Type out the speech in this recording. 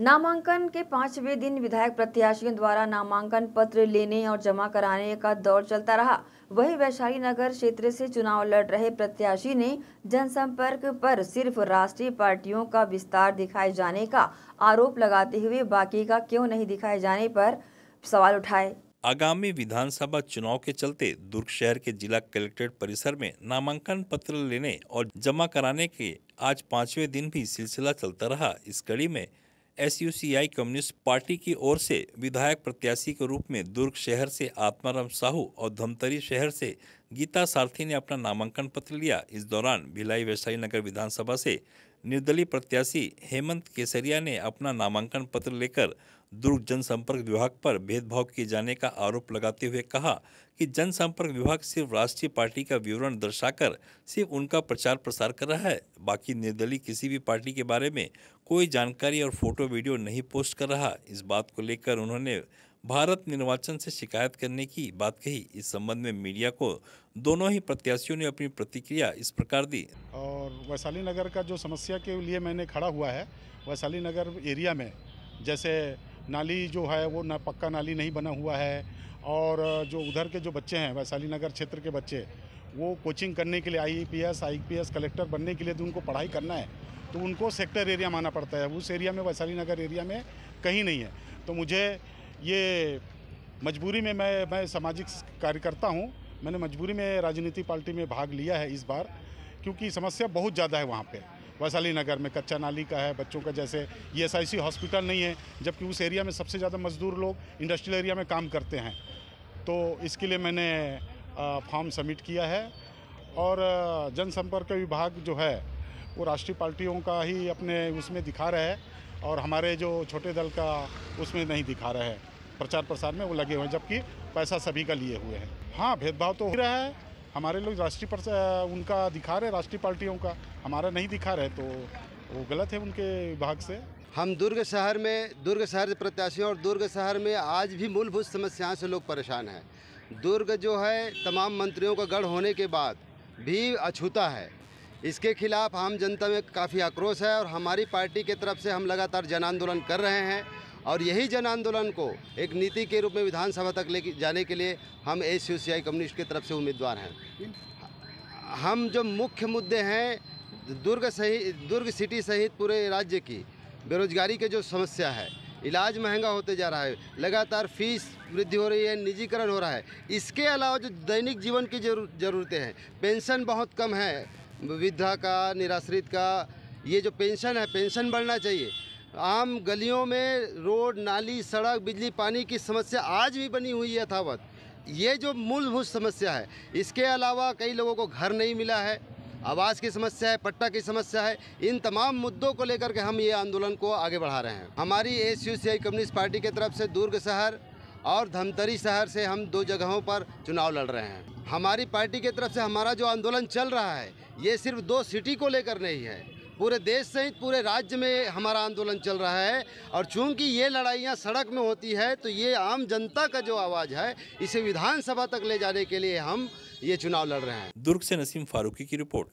नामांकन के पांचवें दिन विधायक प्रत्याशियों द्वारा नामांकन पत्र लेने और जमा कराने का दौर चलता रहा वहीं वैशाली नगर क्षेत्र से चुनाव लड़ रहे प्रत्याशी ने जनसंपर्क पर सिर्फ राष्ट्रीय पार्टियों का विस्तार दिखाए जाने का आरोप लगाते हुए बाकी का क्यों नहीं दिखाए जाने पर सवाल उठाए आगामी विधानसभा चुनाव के चलते दुर्ग शहर के जिला कलेक्ट्रेट परिसर में नामांकन पत्र लेने और जमा कराने के आज पांचवे दिन भी सिलसिला चलता रहा इस कड़ी में एसयूसीआई कम्युनिस्ट पार्टी की ओर से विधायक प्रत्याशी के रूप में दुर्ग शहर से आत्माराम साहू और धमतरी शहर से गीता सारथी ने अपना नामांकन पत्र लिया इस दौरान भिलाई वैशाली नगर विधानसभा से निर्दलीय प्रत्याशी हेमंत केसरिया ने अपना नामांकन पत्र लेकर दुर्ग जनसंपर्क विभाग पर भेदभाव किए जाने का आरोप लगाते हुए कहा कि जनसंपर्क विभाग सिर्फ राष्ट्रीय पार्टी का विवरण दर्शाकर सिर्फ उनका प्रचार प्रसार कर रहा है बाकी निर्दलीय किसी भी पार्टी के बारे में कोई जानकारी और फोटो वीडियो नहीं पोस्ट कर रहा इस बात को लेकर उन्होंने भारत निर्वाचन से शिकायत करने की बात कही इस संबंध में मीडिया को दोनों ही प्रत्याशियों ने अपनी प्रतिक्रिया इस प्रकार दी और वैशाली नगर का जो समस्या के लिए मैंने खड़ा हुआ है वैशाली नगर एरिया में जैसे नाली जो है वो ना पक्का नाली नहीं बना हुआ है और जो उधर के जो बच्चे हैं वैशाली नगर क्षेत्र के बच्चे वो कोचिंग करने के लिए आईपीएस आईपीएस कलेक्टर बनने के लिए तो उनको पढ़ाई करना है तो उनको सेक्टर एरिया माना पड़ता है उस एरिया में वैशाली नगर एरिया में कहीं नहीं है तो मुझे ये मजबूरी में मैं मैं सामाजिक कार्यकर्ता हूँ मैंने मजबूरी में राजनीति पार्टी में भाग लिया है इस बार क्योंकि समस्या बहुत ज़्यादा है वहाँ पे वैशाली नगर में कच्चा नाली का है बच्चों का जैसे E S I C hospital नहीं है जबकि उस एरिया में सबसे ज़्यादा मजदूर लोग इंडस्ट्रियल एरिया में काम करते हैं तो इसके लिए मैंने फॉर्म सबमिट किया है और जनसंपर्क विभाग जो है वो राष्ट्रीय पार्टियों का ही अपने उसमें दिखा रहा है और हमारे जो छोटे दल का उसमें नहीं दिखा रहे हैं प्रचार प्रसार में वो लगे हुए हैं जबकि पैसा सभी का लिए हुए हैं हाँ भेदभाव तो हो रहा है हमारे लोग राष्ट्रीय उनका दिखा रहे राष्ट्रीय पार्टियों का हमारा नहीं दिखा रहे तो वो गलत है उनके भाग से हम दुर्ग शहर में दुर्ग शहर प्रत्याशियों और दुर्ग शहर में आज भी मूलभूत समस्याओं से लोग परेशान हैं दुर्ग जो है तमाम मंत्रियों का गढ़ होने के बाद भी अछूता है इसके खिलाफ आम जनता में काफ़ी आक्रोश है और हमारी पार्टी के तरफ से हम लगातार जन आंदोलन कर रहे हैं और यही जन आंदोलन को एक नीति के रूप में विधानसभा तक ले जाने के लिए हम ए यू कम्युनिस्ट की तरफ से उम्मीदवार हैं हम जो मुख्य मुद्दे हैं दुर्ग सही दुर्ग सिटी सहित पूरे राज्य की बेरोजगारी के जो समस्या है इलाज महंगा होते जा रहा है लगातार फीस वृद्धि हो रही है निजीकरण हो रहा है इसके अलावा जो दैनिक जीवन की जरूरतें हैं पेंशन बहुत कम है विविधा का निराश्रित का ये जो पेंशन है पेंशन बढ़ना चाहिए आम गलियों में रोड नाली सड़क बिजली पानी की समस्या आज भी बनी हुई है यथावत ये जो मूलभूत समस्या है इसके अलावा कई लोगों को घर नहीं मिला है आवास की समस्या है पट्टा की समस्या है इन तमाम मुद्दों को लेकर के हम ये आंदोलन को आगे बढ़ा रहे हैं हमारी A U C I communist party की तरफ से दुर्ग शहर और धमतरी शहर से हम दो जगहों पर चुनाव लड़ रहे हैं हमारी पार्टी की तरफ से हमारा जो आंदोलन चल रहा है ये सिर्फ दो सिटी को लेकर नहीं है पूरे देश सहित पूरे राज्य में हमारा आंदोलन चल रहा है और चूंकि ये लड़ाइयाँ सड़क में होती है तो ये आम जनता का जो आवाज़ है इसे विधानसभा तक ले जाने के लिए हम ये चुनाव लड़ रहे हैं दुर्ग से नसीम फारूकी की रिपोर्ट